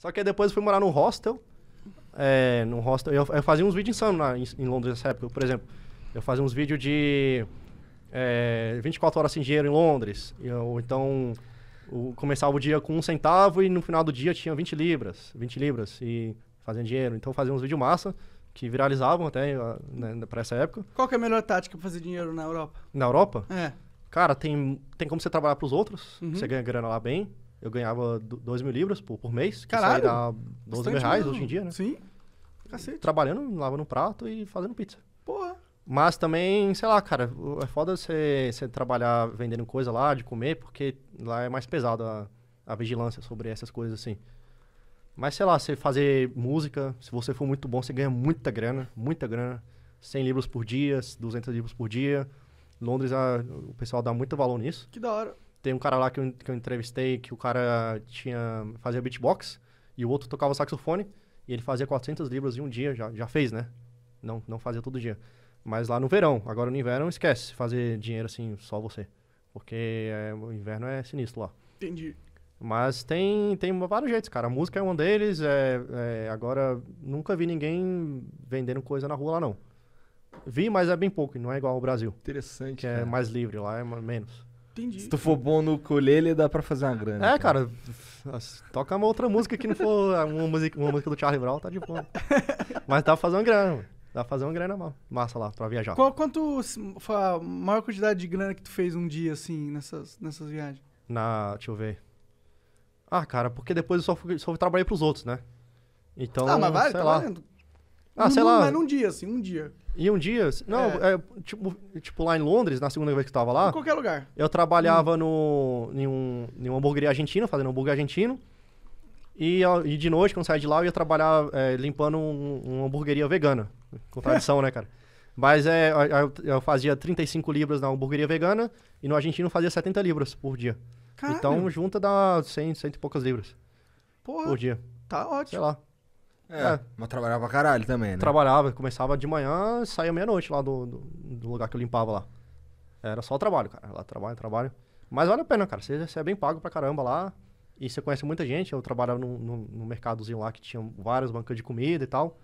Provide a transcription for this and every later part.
Só que aí depois eu fui morar num hostel. É, num hostel. Eu, eu fazia uns vídeos insanos na, em, em, Londres nessa época. Por exemplo, eu fazia uns vídeos de é, eh, 24 horas sem dinheiro em Londres. então, eu começava o dia com um centavo e no final do dia tinha 20 libras. 20 libras e fazendo dinheiro. Então, eu fazia uns vídeos massa que viralizavam até eh, né, para essa época. Qual é a melhor tática para fazer dinheiro na Europa? Na Europa? É. Cara, tem, tem como você trabalhar pros outros, uhum. você ganha grana lá bem eu ganhava 2 mil libras por, por mês. Caralho! isso aí dá 12 mil reais mesmo. hoje em dia, né? Sim. Cacete. Trabalhando, lavando um prato e fazendo pizza. Porra. Mas também, sei lá, cara, é foda você, trabalhar vendendo coisa lá, de comer, porque lá é mais pesada a, vigilância sobre essas coisas assim. Mas sei lá, você fazer música, se você for muito bom, você ganha muita grana, muita grana. 100 libras por dia, 200 libras por dia. Londres, a, o pessoal dá muito valor nisso. Que da hora. Tem um cara lá que eu, que eu entrevistei que o cara tinha fazia beatbox e o outro tocava saxofone e ele fazia 400 libras em um dia, já, já fez, né? Não, não fazia todo dia. Mas lá no verão, agora no inverno, esquece fazer dinheiro assim, só você. Porque é, o inverno é sinistro lá. Entendi. Mas tem, tem vários jeitos, cara. A música é um deles. É, é, agora, nunca vi ninguém vendendo coisa na rua lá, não. Vi, mas é bem pouco, não é igual ao Brasil. Interessante. Que é cara. é mais livre, lá é menos. Entendi. Se tu for bom no ukulele, dá pra fazer uma grana. É, cara. cara toca uma outra música que não for uma música, uma música do Charlie Brown, tá de boa. Mas dá pra fazer uma grana, mano. Dá pra fazer uma grana massa lá, pra viajar. Qual, quanto foi a maior quantidade de grana que tu fez um dia, assim, nessas, nessas viagens? Na, deixa eu ver. Ah, cara, porque depois eu só, fui, só trabalhei pros outros, né? Então, ah, mas vai, sei tá lá. Valendo. Ah, um, sei lá. Mas num dia, assim, um dia. E um dia? Não, é. É, tipo, tipo, lá em Londres, na segunda vez que eu tava lá. Em qualquer lugar. Eu trabalhava hum. no, em, um, em uma hamburgueria argentina, fazendo hambúrguer argentino. E, e de noite, quando saía de lá, eu ia trabalhar é, limpando um, uma hamburgueria vegana. Contradição, é. né, cara? Mas é, eu, eu, fazia 35 libras na hamburgueria vegana e no argentino fazia 70 libras por dia. Caralho. Então junta dá 100, 100 e poucas libras. Porra, por dia. Tá ótimo. Sei lá. É, é, mas trabalhava pra caralho também, né? Trabalhava, começava de manhã e saía meia-noite lá do, do, do, lugar que eu limpava lá. Era só trabalho, cara. Lá trabalho, trabalho. Mas vale a pena, cara. Você, você é bem pago pra caramba lá. E você conhece muita gente. Eu trabalhava num, num, num mercadozinho lá que tinha várias bancas de comida e tal.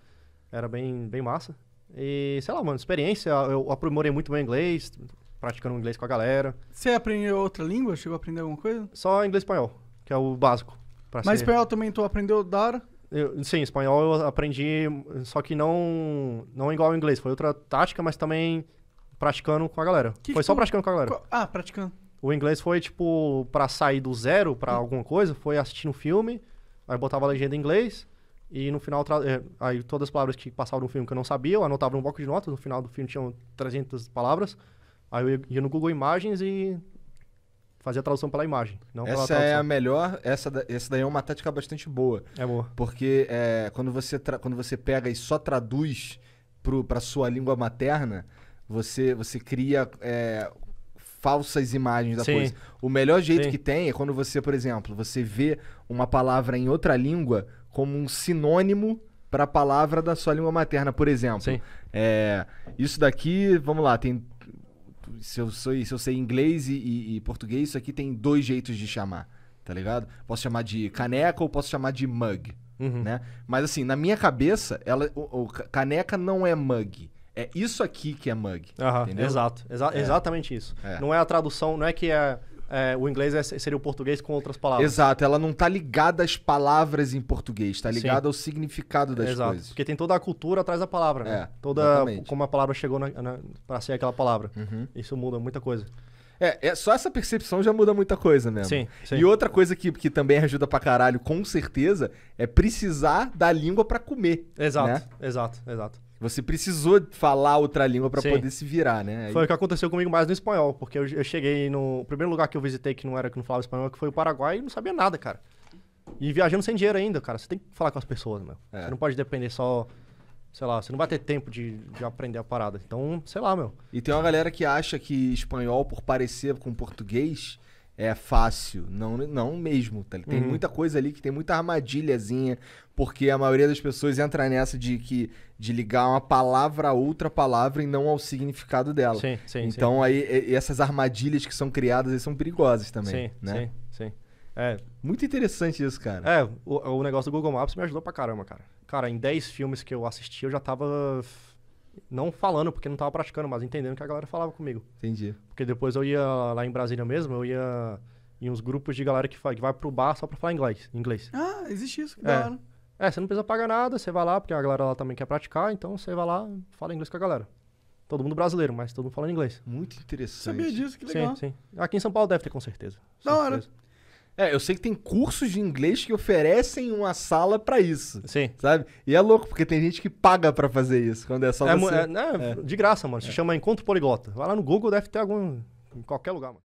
Era bem, bem massa. E, sei lá, mano, experiência. Eu aprimorei muito meu inglês, praticando inglês com a galera. Você aprendeu outra língua? Chegou a aprender alguma coisa? Só inglês e espanhol, que é o básico. Mas ser... espanhol também tu então, aprendeu dar eu, sim, espanhol eu aprendi, só que não, não igual ao inglês. Foi outra tática, mas também praticando com a galera. Que foi só tipo, praticando com a galera. Ah, praticando. O inglês foi, tipo, para sair do zero para hum. alguma coisa, foi assistindo filme, aí botava a legenda em inglês, e no final, eh, aí todas as palavras que passavam no filme que eu não sabia, eu anotava num bloco de notas, no final do filme tinham 300 palavras, aí eu ia no Google Imagens e fazer a tradução pela imagem. essa pela é a melhor, essa, essa daí é uma tática bastante boa. É boa. Porque é, quando, você quando você pega e só traduz para sua língua materna, você, você cria é, falsas imagens da Sim. coisa. O melhor jeito Sim. que tem é quando você, por exemplo, você vê uma palavra em outra língua como um sinônimo para a palavra da sua língua materna, por exemplo. É, isso daqui, vamos lá, tem se eu, sou, se eu sei inglês e, e, e, português, isso aqui tem dois jeitos de chamar, tá ligado? Posso chamar de caneca ou posso chamar de mug, uhum. né? Mas assim, na minha cabeça, ela, o, o, caneca não é mug. É isso aqui que é mug. Uhum. Entendeu? Exato. Exa é. Exatamente isso. É. Não é a tradução, não é que é é, o inglês é, seria o português com outras palavras. Exato, ela não tá ligada às palavras em português, tá ligada Sim. ao significado das Exato, coisas. Porque tem toda a cultura atrás da palavra, né? É, toda exatamente. como a palavra chegou na, na, ser aquela palavra. Uhum. Isso muda muita coisa. É, é, só essa percepção já muda muita coisa mesmo. Sim, sim. E outra coisa que, que também ajuda pra caralho, com certeza, é precisar da língua para comer. Exato, né? exato, exato. Você precisou falar outra língua para poder se virar, né? Foi o que aconteceu comigo mais no espanhol, porque eu, eu, cheguei no. O primeiro lugar que eu visitei que não era que não falava espanhol, é que foi o Paraguai, e não sabia nada, cara. E viajando sem dinheiro ainda, cara. Você tem que falar com as pessoas, meu. É. Você não pode depender só. Sei lá, você não vai ter tempo de, de aprender a parada. Então, sei lá, meu. E tem uma galera que acha que espanhol, por parecer com português, é fácil. Não, não mesmo. Tá? Tem uhum. muita coisa ali que tem muita armadilhazinha, porque a maioria das pessoas entra nessa de que de ligar uma palavra a outra palavra e não ao significado dela. Sim, sim, então sim. aí essas armadilhas que são criadas são perigosas também, sim, né? Sim, sim. É, muito interessante isso, cara. É, o, o negócio do Google Maps me ajudou pra caramba, cara. Cara, em 10 filmes que eu assisti, eu já tava não falando, porque não tava praticando, mas entendendo que a galera falava comigo. Entendi. Porque depois eu ia lá em Brasília mesmo, eu ia em uns grupos de galera que, fa, que vai pro bar só pra falar inglês. inglês. Ah, existe isso, que é. É, você não precisa pagar nada, você vai lá, porque a galera lá também quer praticar, então você vai lá fala inglês com a galera. Todo mundo brasileiro, mas todo mundo falando inglês. Muito interessante. Sabia disso, que legal. Sim, sim. Aqui em São Paulo deve ter, com certeza. Da hora. É, eu sei que tem cursos de inglês que oferecem uma sala para isso. Sim. Sabe? E é louco, porque tem gente que paga para fazer isso, quando é só é, você... É, é, é, de graça, mano. Se é. chama Encontro Poliglota. Vai lá no Google, deve ter algum... Em qualquer lugar, mano.